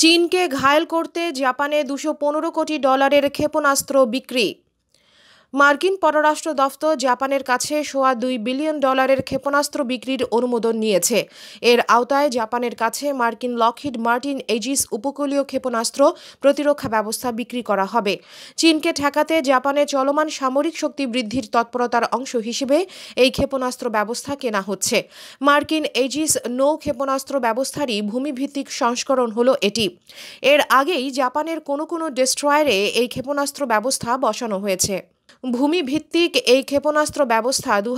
চীনকে ঘায়েল করতে জাপানে দুশো কোটি ডলারের ক্ষেপণাস্ত্র বিক্রি মার্কিন পররাষ্ট্র দফতর জাপানের কাছে সোয়া দুই বিলিয়ন ডলারের ক্ষেপণাস্ত্র বিক্রির অনুমোদন নিয়েছে এর আওতায় জাপানের কাছে মার্কিন লকহিড মার্টিন এজিস উপকূলীয় ক্ষেপণাস্ত্র প্রতিরক্ষা ব্যবস্থা বিক্রি করা হবে চীনকে ঠেকাতে জাপানে চলমান সামরিক শক্তি বৃদ্ধির তৎপরতার অংশ হিসেবে এই ক্ষেপণাস্ত্র ব্যবস্থা কেনা হচ্ছে মার্কিন এজিস নৌ ক্ষেপণাস্ত্র ব্যবস্থারই ভূমিভিত্তিক সংস্করণ হলো এটি এর আগেই জাপানের কোনো কোনো ডেস্ট্রয়ারে এই ক্ষেপণাস্ত্র ব্যবস্থা বসানো হয়েছে ভূমিভিত্তিক এই ক্ষেপণাস্ত্র ব্যবস্থা দু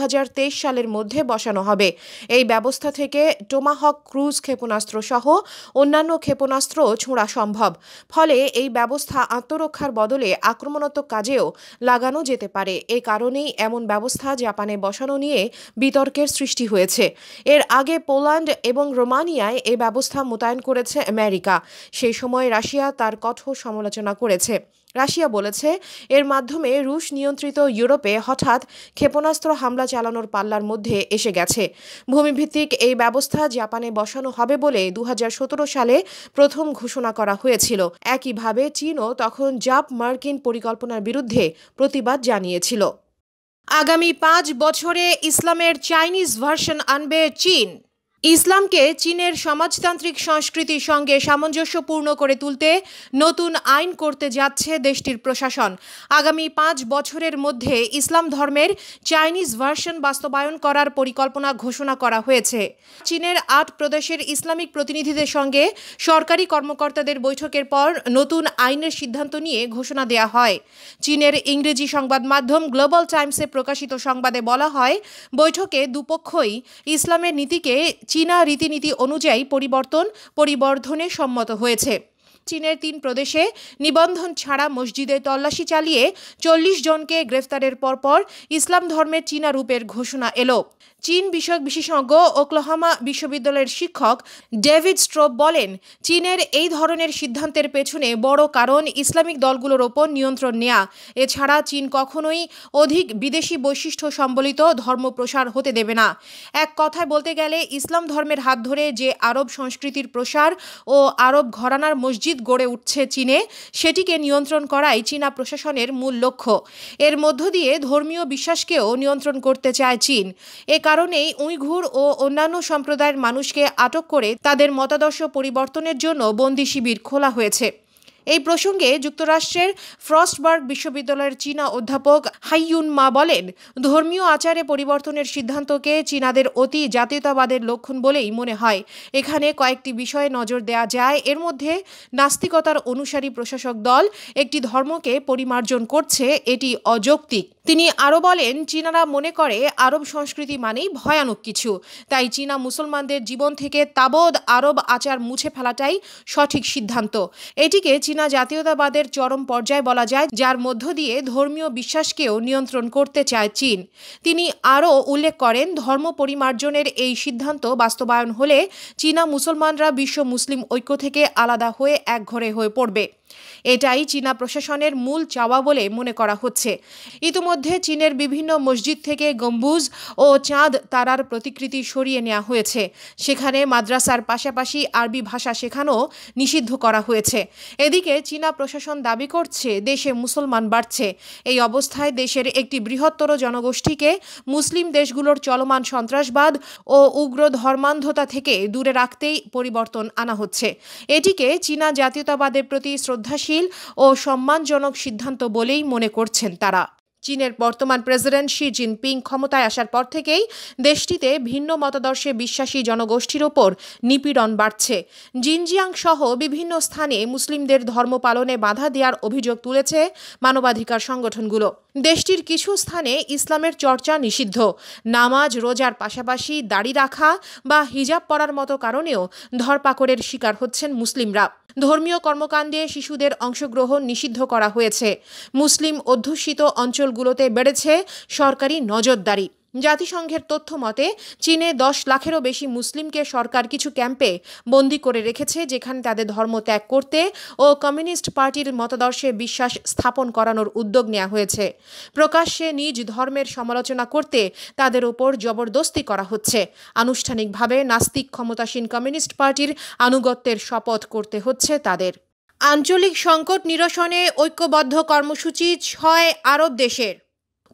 সালের মধ্যে বসানো হবে এই ব্যবস্থা থেকে টোমাহক ক্রুজ ক্ষেপণাস্ত্র সহ অন্যান্য ক্ষেপণাস্ত্র ছোঁড়া সম্ভব ফলে এই ব্যবস্থা আত্মরক্ষার বদলে আক্রমণাত্মক কাজেও লাগানো যেতে পারে এ কারণেই এমন ব্যবস্থা জাপানে বসানো নিয়ে বিতর্কের সৃষ্টি হয়েছে এর আগে পোল্যান্ড এবং রোমানিয়ায় এ ব্যবস্থা মোতায়েন করেছে আমেরিকা সেই সময় রাশিয়া তার কঠোর সমালোচনা করেছে রাশিয়া বলেছে এর মাধ্যমে রুশ নিয়ন্ত্রিত ইউরোপে হঠাৎ ক্ষেপণাস্ত্র হামলা চালানোর পাল্লার মধ্যে এসে গেছে ভূমিভিত্তিক এই ব্যবস্থা জাপানে বসানো হবে বলে দু সালে প্রথম ঘোষণা করা হয়েছিল একইভাবে চীনও তখন জাপ মার্কিন পরিকল্পনার বিরুদ্ধে প্রতিবাদ জানিয়েছিল আগামী পাঁচ বছরে ইসলামের চাইনিজ ভার্সন আনবে চীন ইসলামকে চীনের সমাজতান্ত্রিক সংস্কৃতির সঙ্গে সামঞ্জস্যপূর্ণ করে তুলতে নতুন আইন করতে যাচ্ছে দেশটির প্রশাসন আগামী পাঁচ বছরের মধ্যে ইসলাম ধর্মের চাইনিজ ভার্সন বাস্তবায়ন করার পরিকল্পনা ঘোষণা করা হয়েছে চীনের আট প্রদেশের ইসলামিক প্রতিনিধিদের সঙ্গে সরকারি কর্মকর্তাদের বৈঠকের পর নতুন আইনের সিদ্ধান্ত নিয়ে ঘোষণা দেয়া হয় চীনের ইংরেজি সংবাদ মাধ্যম গ্লোবাল টাইমসে প্রকাশিত সংবাদে বলা হয় বৈঠকে দুপক্ষই ইসলামের নীতিকে চীনা রীতিনীতি অনুযায়ী পরিবর্তন পরিবর্ধনে সম্মত হয়েছে চীনের তিন প্রদেশে নিবন্ধন ছাড়া মসজিদে তল্লাশি চালিয়ে চল্লিশ জনকে গ্রেফতারের পরপর ইসলাম ধর্মের চীনা রূপের ঘোষণা এলো চীন বিষয়ক বিশেষজ্ঞ ওক্লাহামা বিশ্ববিদ্যালয়ের শিক্ষক ডেভিড স্ট্রোপ বলেন চীনের এই ধরনের সিদ্ধান্তের পেছনে বড় কারণ ইসলামিক দলগুলোর ওপর নিয়ন্ত্রণ নেয়া এছাড়া চীন কখনোই অধিক বিদেশি বৈশিষ্ট্য সম্বলিত ধর্ম প্রসার হতে দেবে না এক কথায় বলতে গেলে ইসলাম ধর্মের হাত ধরে যে আরব সংস্কৃতির প্রসার ও আরব ঘরানার মসজিদ মসজিদ গড়ে উঠছে চীনে সেটিকে নিয়ন্ত্রণ করাই চীনা প্রশাসনের মূল লক্ষ্য এর মধ্য দিয়ে ধর্মীয় বিশ্বাসকেও নিয়ন্ত্রণ করতে চায় চীন এ কারণেই উইঘুর ও অন্যান্য সম্প্রদায়ের মানুষকে আটক করে তাদের মতাদর্শ পরিবর্তনের জন্য বন্দি শিবির খোলা হয়েছে এই প্রসঙ্গে যুক্তরাষ্ট্রের ফ্রস্টবার্গ বিশ্ববিদ্যালয়ের চীনা অধ্যাপক হাইয়ুন মা বলেন ধর্মীয় আচারে পরিবর্তনের সিদ্ধান্তকে চীনাদের অতি জাতীয়তাবাদের লক্ষণ বলেই মনে হয় এখানে কয়েকটি বিষয়ে নজর দেয়া যায় এর মধ্যে নাস্তিকতার অনুসারী প্রশাসক দল একটি ধর্মকে পরিমার্জন করছে এটি অযৌক্তিক তিনি আরও বলেন চীনারা মনে করে আরব সংস্কৃতি মানেই ভয়ানক কিছু তাই চীনা মুসলমানদের জীবন থেকে তাবদ আরব আচার মুছে ফেলাটাই সঠিক সিদ্ধান্ত এটিকে চীনা জাতীয়তাবাদের চরম পর্যায়ে বলা যায় যার মধ্য দিয়ে ধর্মীয় বিশ্বাসকেও নিয়ন্ত্রণ করতে চায় চীন তিনি আরও উল্লেখ করেন ধর্ম পরিমার্জনের এই সিদ্ধান্ত বাস্তবায়ন হলে চীনা মুসলমানরা বিশ্ব মুসলিম ঐক্য থেকে আলাদা হয়ে একঘরে হয়ে পড়বে এটাই চীনা প্রশাসনের মূল চাওয়া বলে মনে করা হচ্ছে ইতিমধ্যে মধ্যে চীনের বিভিন্ন মসজিদ থেকে গম্বুজ ও চাঁদ তারার প্রতিকৃতি সরিয়ে নেওয়া হয়েছে সেখানে মাদ্রাসার পাশাপাশি আরবি ভাষা শেখানো নিষিদ্ধ করা হয়েছে এদিকে চীনা প্রশাসন দাবি করছে দেশে মুসলমান বাড়ছে এই অবস্থায় দেশের একটি বৃহত্তর জনগোষ্ঠীকে মুসলিম দেশগুলোর চলমান সন্ত্রাসবাদ ও উগ্র ধর্মান্ধতা থেকে দূরে রাখতেই পরিবর্তন আনা হচ্ছে এটিকে চীনা জাতীয়তাবাদের প্রতি শ্রদ্ধাশীল ও সম্মানজনক সিদ্ধান্ত বলেই মনে করছেন তারা চীনের বর্তমান প্রেসিডেন্ট শি জিনপিং ক্ষমতায় আসার পর থেকেই দেশটিতে ভিন্ন মতাদর্শে বিশ্বাসী জনগোষ্ঠীর ওপর নিপীড়ন বাড়ছে জিনজিয়াং সহ বিভিন্ন স্থানে মুসলিমদের ধর্ম পালনে বাধা দেওয়ার অভিযোগ তুলেছে মানবাধিকার সংগঠনগুলো দেশটির কিছু স্থানে ইসলামের চর্চা নিষিদ্ধ নামাজ রোজার পাশাপাশি দাড়ি রাখা বা হিজাব পরার মতো কারণেও ধরপাকড়ের শিকার হচ্ছেন মুসলিমরা ধর্মীয় কর্মকাণ্ডে শিশুদের অংশগ্রহণ নিষিদ্ধ করা হয়েছে মুসলিম অধ্যুষিত অঞ্চলগুলোতে বেড়েছে সরকারি নজরদারি জাতিসংঘের তথ্য মতে চীনে দশ লাখেরও বেশি মুসলিমকে সরকার কিছু ক্যাম্পে বন্দি করে রেখেছে যেখানে তাদের ধর্ম ত্যাগ করতে ও কমিউনিস্ট পার্টির মতাদর্শে বিশ্বাস স্থাপন করানোর উদ্যোগ নেওয়া হয়েছে প্রকাশ্যে নিজ ধর্মের সমালোচনা করতে তাদের ওপর জবরদস্তি করা হচ্ছে আনুষ্ঠানিকভাবে নাস্তিক ক্ষমতাসীন কমিউনিস্ট পার্টির আনুগত্যের শপথ করতে হচ্ছে তাদের আঞ্চলিক সংকট নিরসনে ঐক্যবদ্ধ কর্মসূচি ছয় আরব দেশের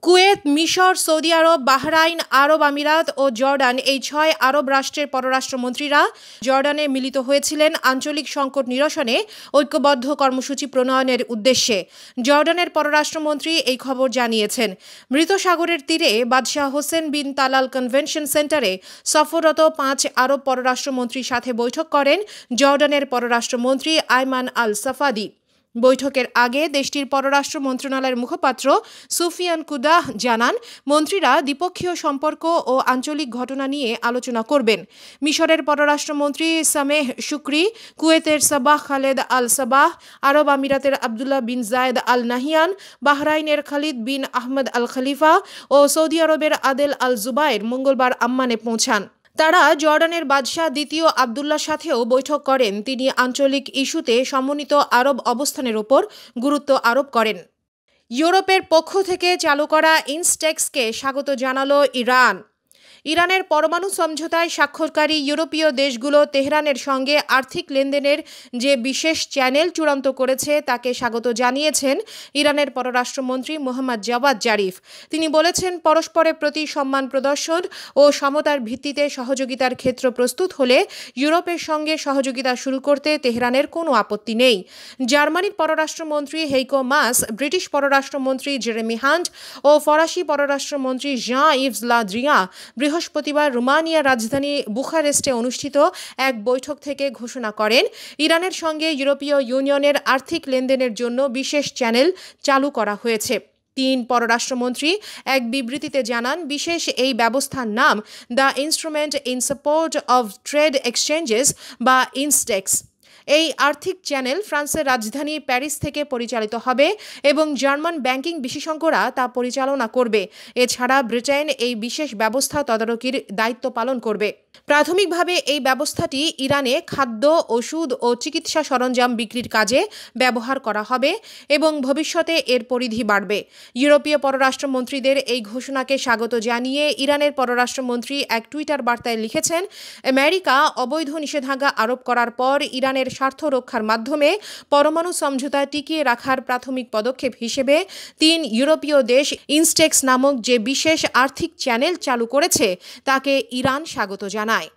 কুয়েত মিশর সৌদি আরব বাহরাইন আরব আমিরাত ও জর্ডান এই ছয় আরব রাষ্ট্রের পররাষ্ট্রমন্ত্রীরা জর্ডানে মিলিত হয়েছিলেন আঞ্চলিক সংকট নিরসনে ঐক্যবদ্ধ কর্মসূচি প্রণয়নের উদ্দেশ্যে জর্ডানের পররাষ্ট্রমন্ত্রী এই খবর জানিয়েছেন মৃত সাগরের তীরে বাদশাহ হোসেন বিন তালাল কনভেনশন সেন্টারে সফররত পাঁচ আরব পররাষ্ট্রমন্ত্রীর সাথে বৈঠক করেন জর্ডানের পররাষ্ট্রমন্ত্রী আইমান আল সাফাদি বৈঠকের আগে দেশটির পররাষ্ট্র মন্ত্রণালয়ের মুখপাত্র সুফিয়ান কুদাহ জানান মন্ত্রীরা দ্বিপক্ষীয় সম্পর্ক ও আঞ্চলিক ঘটনা নিয়ে আলোচনা করবেন মিশরের পররাষ্ট্রমন্ত্রী সামেহ শুক্রি কুয়েতের সাবাহ খালেদ আল সাবাহ আরব আমিরাতের Abdullah bin Zayed Al Nahyan বাহরাইনের Khalid bin Ahmed Al Khalifa ও সৌদি আরবের আদেল আল জুবাইর মঙ্গলবার আম্মানে পৌঁছান তারা জর্ডানের বাদশাহ দ্বিতীয় আবদুল্লার সাথেও বৈঠক করেন তিনি আঞ্চলিক ইস্যুতে সমন্বিত আরব অবস্থানের ওপর গুরুত্ব আরোপ করেন ইউরোপের পক্ষ থেকে চালু করা ইনস্টেক্সকে স্বাগত জানালো ইরান ইরানের পরমাণু সমঝোতায় স্বাক্ষরকারী ইউরোপীয় দেশগুলো তেহরানের সঙ্গে আর্থিক লেনদেনের যে বিশেষ চ্যানেল চূড়ান্ত করেছে তাকে স্বাগত জানিয়েছেন ইরানের পররাষ্ট্রমন্ত্রী মোহাম্মদ জাওয়াদ জারিফ তিনি বলেছেন পরস্পরের প্রতি সম্মান প্রদর্শন ও সমতার ভিত্তিতে সহযোগিতার ক্ষেত্র প্রস্তুত হলে ইউরোপের সঙ্গে সহযোগিতা শুরু করতে তেহরানের কোনো আপত্তি নেই জার্মানির পররাষ্ট্রমন্ত্রী হেইকো মাস ব্রিটিশ পররাষ্ট্রমন্ত্রী জেরেমি হান্ট ও ফরাসি পররাষ্ট্রমন্ত্রী জাঁ ইভস লা দ্রিয়া বৃহস্পতিবার রোমানিয়ার রাজধানী বুখারেস্টে অনুষ্ঠিত এক বৈঠক থেকে ঘোষণা করেন ইরানের সঙ্গে ইউরোপীয় ইউনিয়নের আর্থিক লেনদেনের জন্য বিশেষ চ্যানেল চালু করা হয়েছে তিন পররাষ্ট্রমন্ত্রী এক বিবৃতিতে জানান বিশেষ এই ব্যবস্থার নাম the instrument in support of trade exchanges বা ইনস্টেক্স এই আর্থিক চ্যানেল ফ্রান্সের রাজধানী প্যারিস থেকে পরিচালিত হবে এবং জার্মান ব্যাংকিং বিশেষজ্ঞরা তা পরিচালনা করবে এছাড়া ব্রিটেন এই বিশেষ ব্যবস্থা তদারকির দায়িত্ব পালন করবে প্রাথমিকভাবে এই ব্যবস্থাটি ইরানে খাদ্য ওষুধ ও চিকিৎসা সরঞ্জাম বিক্রির কাজে ব্যবহার করা হবে এবং ভবিষ্যতে এর পরিধি বাড়বে ইউরোপীয় পররাষ্ট্রমন্ত্রীদের এই ঘোষণাকে স্বাগত জানিয়ে ইরানের পররাষ্ট্রমন্ত্রী এক টুইটার বার্তায় লিখেছেন আমেরিকা অবৈধ নিষেধাজ্ঞা আরোপ করার পর ইরানের স্বার্থ রক্ষার মাধ্যমে পরমাণু সমঝোতা টিকিয়ে রাখার প্রাথমিক পদক্ষেপ হিসেবে তিন ইউরোপীয় দেশ ইনস্টেক্স নামক যে বিশেষ আর্থিক চ্যানেল চালু করেছে তাকে ইরান স্বাগত জানায়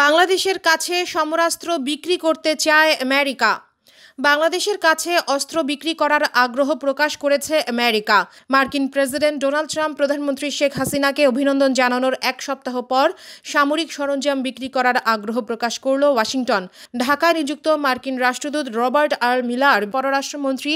বাংলাদেশের কাছে সমরাস্ত্র বিক্রি করতে চায় আমেরিকা বাংলাদেশের কাছে অস্ত্র বিক্রি করার আগ্রহ প্রকাশ করেছে আমেরিকা মার্কিন প্রেসিডেন্ট ডোনাল্ড ট্রাম্প প্রধানমন্ত্রী শেখ হাসিনাকে অভিনন্দন জানানোর এক সপ্তাহ পর সামরিক সরঞ্জাম বিক্রি করার আগ্রহ প্রকাশ করল ওয়াশিংটন ঢাকায় নিযুক্ত মার্কিন রাষ্ট্রদূত রবার্ট আর মিলার পররাষ্ট্রমন্ত্রী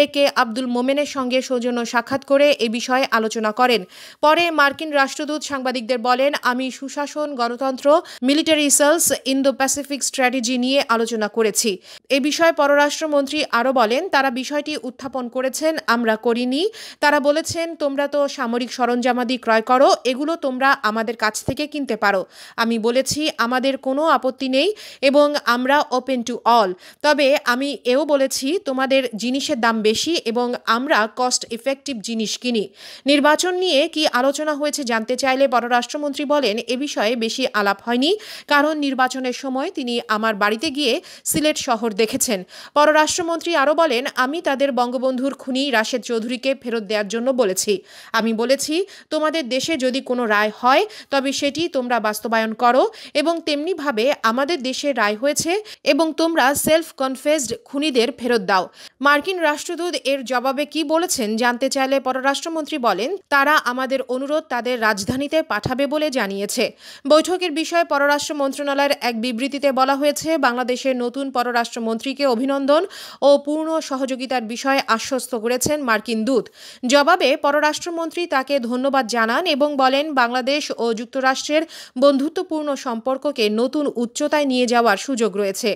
এ কে আব্দুল মোমেনের সঙ্গে সৌজন্য সাক্ষাৎ করে এ বিষয়ে আলোচনা করেন পরে মার্কিন রাষ্ট্রদূত সাংবাদিকদের বলেন আমি সুশাসন গণতন্ত্র military sales Indo Pacific strategy নিয়ে আলোচনা করেছি এ বিষয়ে পররাষ্ট্র পররাষ্ট্রমন্ত্রী আরও বলেন তারা বিষয়টি উত্থাপন করেছেন আমরা করিনি তারা বলেছেন তোমরা তো সামরিক সরঞ্জামাদি ক্রয় করো এগুলো তোমরা আমাদের কাছ থেকে কিনতে পারো আমি বলেছি আমাদের কোনো আপত্তি নেই এবং আমরা ওপেন টু অল তবে আমি এও বলেছি তোমাদের জিনিসের দাম বেশি এবং আমরা কস্ট ইফেক্টিভ জিনিস কিনি নির্বাচন নিয়ে কি আলোচনা হয়েছে জানতে চাইলে পররাষ্ট্রমন্ত্রী বলেন এ বিষয়ে বেশি আলাপ হয়নি কারণ নির্বাচনের সময় তিনি আমার বাড়িতে গিয়ে সিলেট শহর দেখেছেন পররাষ্ট্রমন্ত্রী আরও বলেন আমি তাদের বঙ্গবন্ধুর খুনি রাশেদ চৌধুরীকে ফেরত দেওয়ার জন্য বলেছি আমি বলেছি তোমাদের দেশে যদি কোনো রায় হয় তবে সেটি তোমরা বাস্তবায়ন করো এবং তেমনিভাবে আমাদের দেশে রায় হয়েছে এবং তোমরা সেলফ কনফেসড খুনিদের ফেরত দাও মার্কিন রাষ্ট্রদূত এর জবাবে কি বলেছেন জানতে চাইলে পররাষ্ট্রমন্ত্রী বলেন তারা আমাদের অনুরোধ তাদের রাজধানীতে পাঠাবে বলে জানিয়েছে বৈঠকের বিষয়ে পররাষ্ট্র মন্ত্রণালয়ের এক বিবৃতিতে বলা হয়েছে বাংলাদেশের নতুন পররাষ্ট্রমন্ত্রীকে অভিনন্দন অভিনন্দন ও পূর্ণ সহযোগিতার বিষয়ে আশ্বস্ত করেছেন মার্কিন দূত জবাবে পররাষ্ট্রমন্ত্রী তাকে ধন্যবাদ জানান এবং বলেন বাংলাদেশ ও যুক্তরাষ্ট্রের বন্ধুত্বপূর্ণ সম্পর্ককে নতুন উচ্চতায় নিয়ে যাওয়ার সুযোগ রয়েছে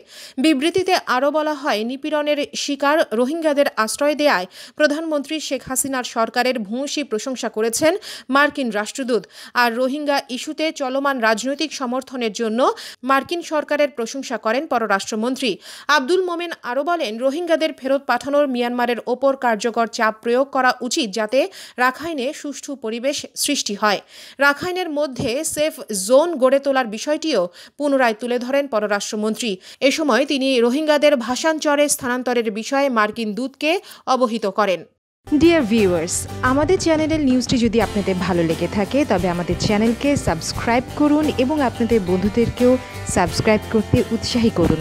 বিবৃতিতে আরও বলা হয় নিপীড়নের শিকার রোহিঙ্গাদের আশ্রয় দেয়ায় প্রধানমন্ত্রী শেখ হাসিনার সরকারের ভূয়সী প্রশংসা করেছেন মার্কিন রাষ্ট্রদূত আর রোহিঙ্গা ইস্যুতে চলমান রাজনৈতিক সমর্থনের জন্য মার্কিন সরকারের প্রশংসা করেন পররাষ্ট্রমন্ত্রী আব্দুল মোমেন আর আরও বলেন রোহিঙ্গাদের ফেরত পাঠানোর মিয়ানমারের ওপর কার্যকর চাপ প্রয়োগ করা উচিত যাতে রাখাইনে সুষ্ঠু পরিবেশ সৃষ্টি হয় রাখাইনের মধ্যে সেফ জোন গড়ে তোলার বিষয়টিও পুনরায় তুলে ধরেন পররাষ্ট্রমন্ত্রী এ সময় তিনি রোহিঙ্গাদের ভাষাঞ্চরে স্থানান্তরের বিষয়ে মার্কিন দূতকে অবহিত করেন ডিয়ার ভিউয়ার্স আমাদের চ্যানেলের নিউজটি যদি আপনাদের ভালো লেগে থাকে তবে আমাদের চ্যানেলকে সাবস্ক্রাইব করুন এবং আপনাদের বন্ধুদেরকেও সাবস্ক্রাইব করতে উৎসাহী করুন